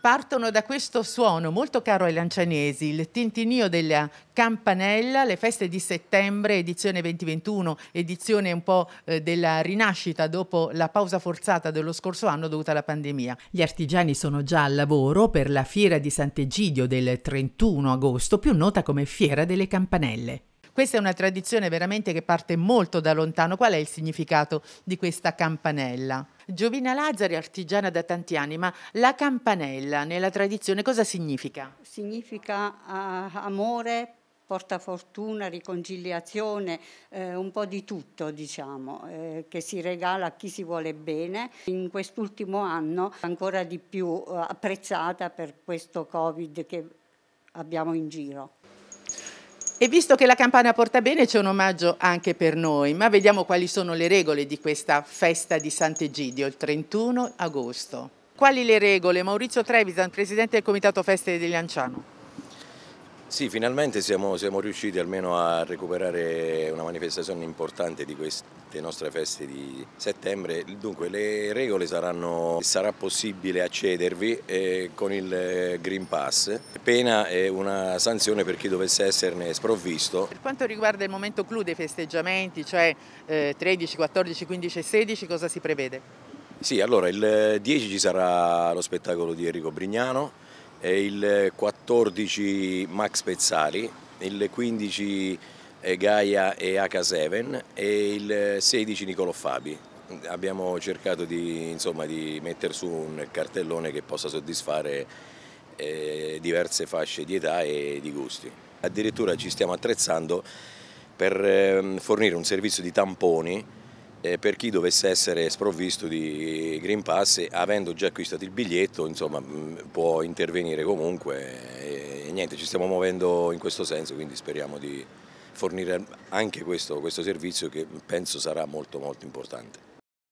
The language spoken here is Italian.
Partono da questo suono molto caro ai lancianesi, il tintinio della campanella, le feste di settembre, edizione 2021, edizione un po' eh, della rinascita dopo la pausa forzata dello scorso anno dovuta alla pandemia. Gli artigiani sono già al lavoro per la fiera di Sant'Egidio del 31 agosto, più nota come Fiera delle Campanelle. Questa è una tradizione veramente che parte molto da lontano. Qual è il significato di questa campanella? Giovina Lazzari, artigiana da tanti anni, ma la campanella nella tradizione cosa significa? Significa uh, amore, porta fortuna, riconciliazione, eh, un po' di tutto diciamo, eh, che si regala a chi si vuole bene. In quest'ultimo anno ancora di più eh, apprezzata per questo Covid che abbiamo in giro. E visto che la campana porta bene c'è un omaggio anche per noi, ma vediamo quali sono le regole di questa festa di Sant'Egidio il 31 agosto. Quali le regole? Maurizio Trevisan, Presidente del Comitato Feste di Lanciano. Sì, finalmente siamo, siamo, riusciti almeno a recuperare una manifestazione importante di queste nostre feste di settembre. Dunque, le regole saranno, sarà possibile accedervi eh, con il eh, Green Pass, pena e una sanzione per chi dovesse esserne sprovvisto. Per quanto riguarda il momento clou dei festeggiamenti, cioè eh, 13, 14, 15 e 16, cosa si prevede? Sì, allora il 10 eh, ci sarà lo spettacolo di Enrico Brignano, è il 14 Max Pezzali, il 15 eh, Gaia e H7 e il 16 Nicolo Fabi. Abbiamo cercato di, insomma, di mettere su un cartellone che possa soddisfare eh, diverse fasce di età e di gusti. Addirittura ci stiamo attrezzando per eh, fornire un servizio di tamponi eh, per chi dovesse essere sprovvisto di Green Pass, avendo già acquistato il biglietto, insomma, mm, può intervenire comunque. Eh, e, niente, ci stiamo muovendo in questo senso, quindi speriamo di fornire anche questo, questo servizio che penso sarà molto molto importante.